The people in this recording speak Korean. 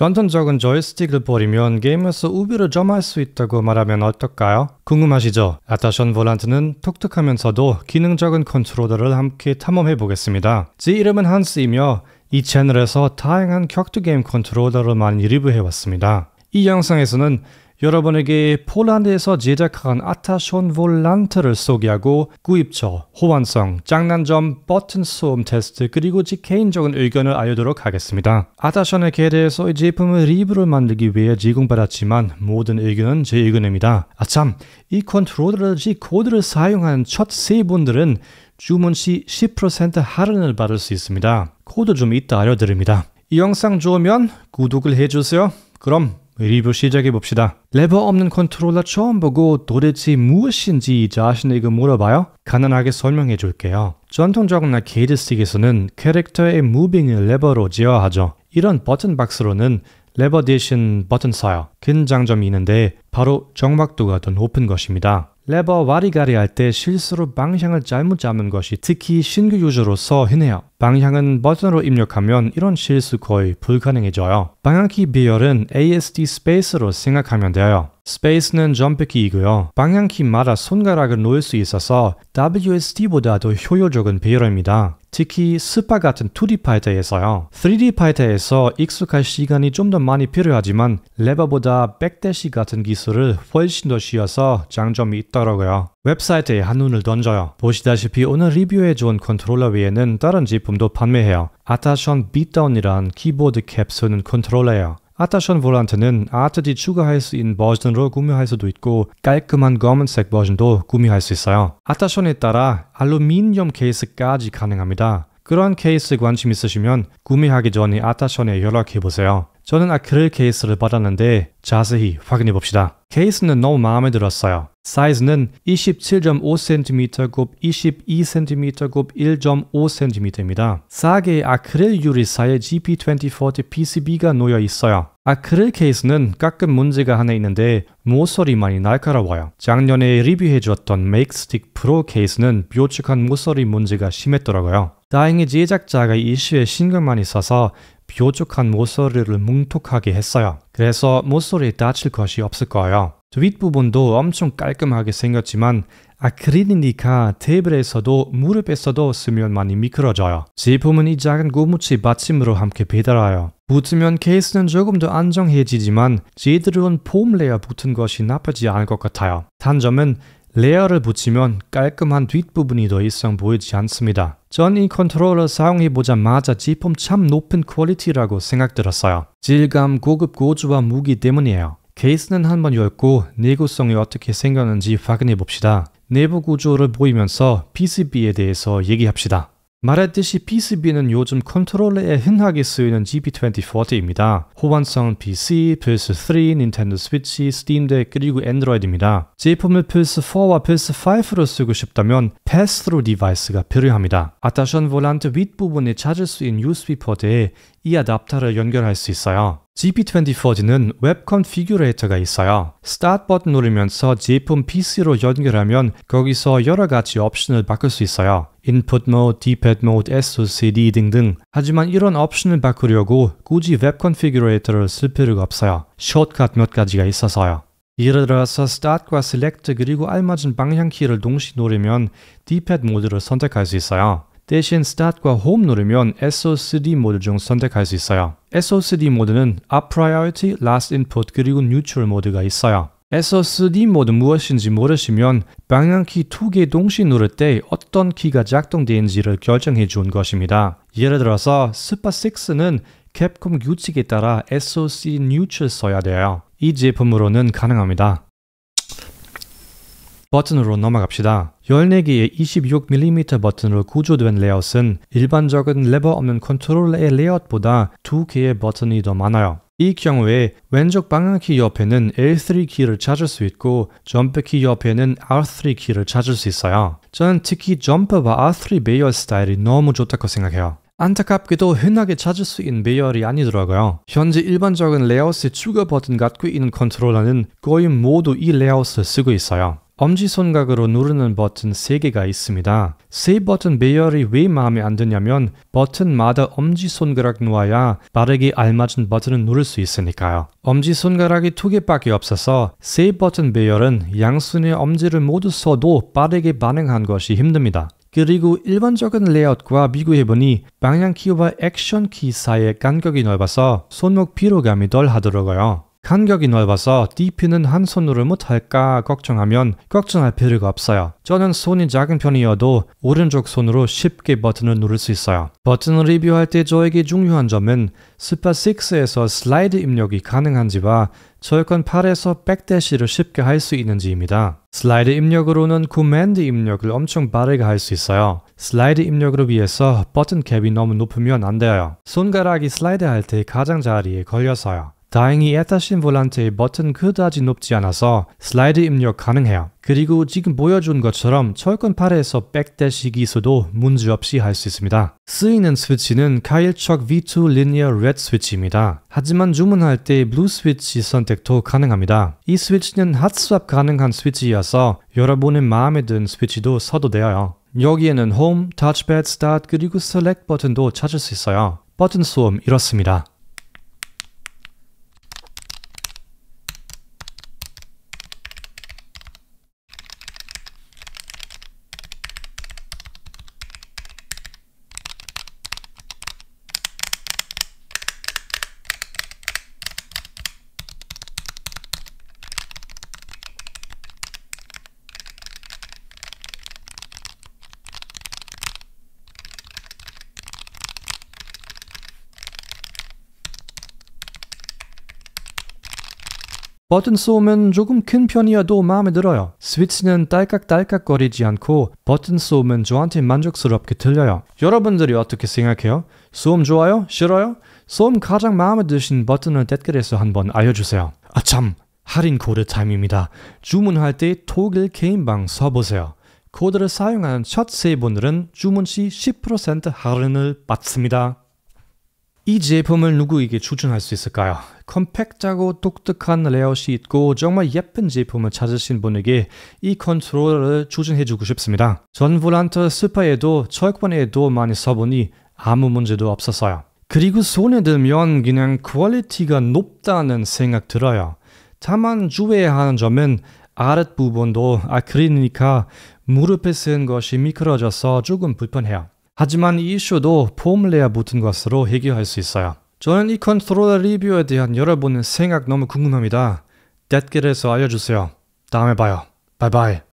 전통적인 조이스틱을 버리면 게임에서 우비를 점할 수 있다고 말하면 어떨까요? 궁금하시죠? 아타션 볼란트는 독특하면서도 기능적인 컨트롤러를 함께 탐험해 보겠습니다. 제 이름은 한스이며 이 채널에서 다양한 격투 게임 컨트롤러를 많이 리뷰해 왔습니다. 이 영상에서는 여러분에게 폴란드에서 제작한 아타션 볼란트를 소개하고 구입처, 호환성, 장난점, 버튼 소음 테스트 그리고 제 개인적인 의견을 알려도록 하겠습니다. 아타션의개대에서이 제품을 리뷰를 만들기 위해 제공받았지만 모든 의견은 제 의견입니다. 아참, 이 컨트롤러를 제 코드를 사용한 첫 세 분들은 주문 시 10% 할인을 받을 수 있습니다. 코드 좀 이따 알려드립니다. 이 영상 좋으면 구독을 해주세요. 그럼 리뷰 시작해 봅시다. 레버 없는 컨트롤러 처음 보고 도대체 무엇인지 자신에게 물어봐요? 간단하게 설명해 줄게요. 전통적인 게이드스틱에서는 캐릭터의 무빙을 레버로 제어하죠. 이런 버튼박스로는 레버 대신 버튼 써요. 큰 장점이 있는데 바로 정확도가 더 높은 것입니다. 레버 와리가리 할 때 실수로 방향을 잘못 잡는 것이 특히 신규 유저로서 흔해요. 방향은 버튼으로 입력하면 이런 실수 거의 불가능해져요. 방향키 비열은 ASD 스페이스로 생각하면 돼요. 스페이스는 점프키이고요. 방향키마다 손가락을 놓을 수 있어서 WSD보다 도 효율적인 배열입니다. 특히 스파 같은 2D 파이터에서요. 3D 파이터에서 익숙할 시간이 좀 더 많이 필요하지만 레버보다 백대시 같은 기술을 훨씬 더쉬어서 장점이 있다 있더라고요. 웹사이트에 한눈을 던져요. 보시다시피 오늘 리뷰에 좋은 컨트롤러 위에는 다른 제품도 판매해요. 아타션 비다운이란 키보드 캡 쓰는 컨트롤러예요. 아타션 볼란트는 아트디 추가할 수 있는 버전으로 구매할 수도 있고 깔끔한 검은색 버전도 구매할 수 있어요. 아타션에 따라 알루미늄 케이스까지 가능합니다. 그런 케이스에 관심 있으시면 구매하기 전에 아타션에 연락해보세요. 저는 아크릴 케이스를 받았는데 자세히 확인해 봅시다. 케이스는 너무 마음에 들었어요. 사이즈는 27.5cm 곱 22cm 곱 1.5cm입니다. 싸게 아크릴 유리사에 이 GP2040 PCB가 놓여 있어요. 아크릴 케이스는 가끔 문제가 하나 있는데 모서리 많이 날카로워요. 작년에 리뷰해주었던 맥스틱 프로 케이스는 묘측한 모서리 문제가 심했더라고요. 다행히 제작자가 이 이슈에 신경만 있어서 뾰족한 모서리를 뭉툭하게 했어요. 그래서 모서리에 다칠 것이 없을 거예요. 뒷부분도 엄청 깔끔하게 생겼지만 아크릴이니까 테이블에서도 무릎에서도 쓰면 많이 미끄러져요. 제품은 이 작은 고무치 받침으로 함께 배달하여 붙으면 케이스는 조금 더 안정해지지만 제대로운 폼 레어 붙은 것이 나쁘지 않을 것 같아요. 단점은 레어를 붙이면 깔끔한 뒷부분이 더 이상 보이지 않습니다. 전 이 컨트롤러 사용해보자마자 지품참 높은 퀄리티라고 생각들었어요. 질감, 고급 고주와 무기 때문이에요. 케이스는 한번 열고 내구성이 어떻게 생겼는지 확인해봅시다. 내부 구조를 보이면서 PCB에 대해서 얘기합시다. 말했듯이 PCB는 요즘 컨트롤러에 흔하게 쓰이는 GP2040입니다. 호환성은 PC, PS3, 닌텐도 스위치, 스팀덱 그리고 엔드로이드입니다. 제품을 PS4와 PS5로 쓰고 싶다면 패스트로 디바이스가 필요합니다. 아타션 볼란트 윗부분에 찾을 수 있는 USB 포드에 이 아답터를 연결할 수 있어요. GP24G는 웹 컨피규레이터가 있어요. Start 버튼 누르면서 제품 PC로 연결하면 거기서 여러 가지 옵션을 바꿀 수 있어요. Input Mode, D-Pad Mode, SOCD 등등. 하지만 이런 옵션을 바꾸려고 굳이 웹 컨피규레이터를 쓸 필요가 없어요. 숏컷 몇 가지가 있어서요. 예를 들어서 Start과 Select 그리고 알맞은 방향키를 동시에 누르면 D-Pad 모드를 선택할 수 있어요. 대신 Start과 Home 누르면 s o c d 모드 중 선택할 수 있어요. s o c d 모드는 Up Priority, Last Input 그리고 Neutral 모드가 있어요. s o c d 모드 무엇인지 모르시면 방향키 두 개동시 누를 때 어떤 키가 작동되는지를 결정해 준 것입니다. 예를 들어서 스파6는 캡콤 규칙에 따라 SOC Neutral 써야 돼요. 이 제품으로는 가능합니다. 버튼으로 넘어갑시다. 1 4개의 26mm 버튼으로 구조된 레이아웃은 일반적인 레버 없는 컨트롤의 레이아웃보다 두 개의 버튼이 더 많아요. 이 경우에 왼쪽 방향키 옆에는 L3 키를 찾을 수 있고 점프 키 옆에는 R3 키를 찾을 수 있어요. 저는 특히 점프와 R3 배열 스타일이 너무 좋다고 생각해요. 안타깝게도 흔하게 찾을 수 있는 배열이 아니더라고요. 현재 일반적인 레이아웃의 추가 버튼 갖고 있는 컨트롤러는 거의 모두 이 레이아웃을 쓰고 있어요. 엄지손가락으로 누르는 버튼 3개가 있습니다. 세 버튼 배열이 왜 마음에 안 드냐면 버튼마다 엄지손가락 놓아야 빠르게 알맞은 버튼을 누를 수 있으니까요. 엄지손가락이 2개밖에 없어서 세 버튼 배열은 양손의 엄지를 모두 써도 빠르게 반응한 것이 힘듭니다. 그리고 일반적인 레이아웃과 비교해보니 방향키와 액션키 사이의 간격이 넓어서 손목 피로감이 덜 하더라고요. 간격이 넓어서 DP는 한 손으로 못할까 걱정하면 걱정할 필요가 없어요. 저는 손이 작은 편이어도 오른쪽 손으로 쉽게 버튼을 누를 수 있어요. 버튼을 리뷰할 때 저에게 중요한 점은 스파6에서 슬라이드 입력이 가능한지와 절권 8에서 백대시를 쉽게 할 수 있는지입니다. 슬라이드 입력으로는 코맨드 입력을 엄청 빠르게 할 수 있어요. 슬라이드 입력을위해서 버튼 캡이 너무 높으면 안 돼요. 손가락이 슬라이드 할 때 가장자리에 걸려서요. 다행히 애타신 볼란트의 버튼 그다지 높지 않아서 슬라이드 입력 가능해요. 그리고 지금 보여준 것처럼 철권 8에서 백대식이 수도 문제없이 할 수 있습니다. 쓰이는 스위치는 카일척 V2 리니어 레 스위치입니다. 하지만 주문할 때 블루 스위치 선택도 가능합니다. 이 스위치는 핫스왑 가능한 스위치여서 여러분의 마음에 든 스위치도 써도 되어요 여기에는 홈, 터치패드, 스타트 그리고 셀렉 버튼도 찾을 수 있어요. 버튼 소음 이렇습니다. 버튼 쏘면 조금 큰 편이어도 마음에 들어요. 스위치는 딸깍딸깍거리지 않고 버튼 쏘면 저한테 만족스럽게 들려요. 여러분들이 어떻게 생각해요? 소음 좋아요? 싫어요? 소음 가장 마음에 드신 버튼을 댓글에서 한번 알려주세요. 아참! 할인 코드 타임입니다. 주문할 때 독일 개인방 써보세요. 코드를 사용하는 첫 세 분들은 주문 시 10% 할인을 받습니다. 이 제품을 누구에게 추천할 수 있을까요? 컴팩트하고 독특한 레이아웃이 있고 정말 예쁜 제품을 찾으신 분에게 이 컨트롤러를 추천해주고 싶습니다. 전 볼란트 스파에도 철권에도 많이 써보니 아무 문제도 없었어요. 그리고 손에 들면 그냥 퀄리티가 높다는 생각 들어요. 다만 주의해야 하는 점은 아랫부분도 아크릴이니까 무릎에 쓴 것이 미끄러져서 조금 불편해요. 하지만 이 이슈도 폼레아붙은 것으로 해결할 수 있어요. 저는 이 컨트롤러 리뷰에 대한 여러분의 생각 너무 궁금합니다. 댓글에서 알려주세요. 다음에 봐요. 바이바이.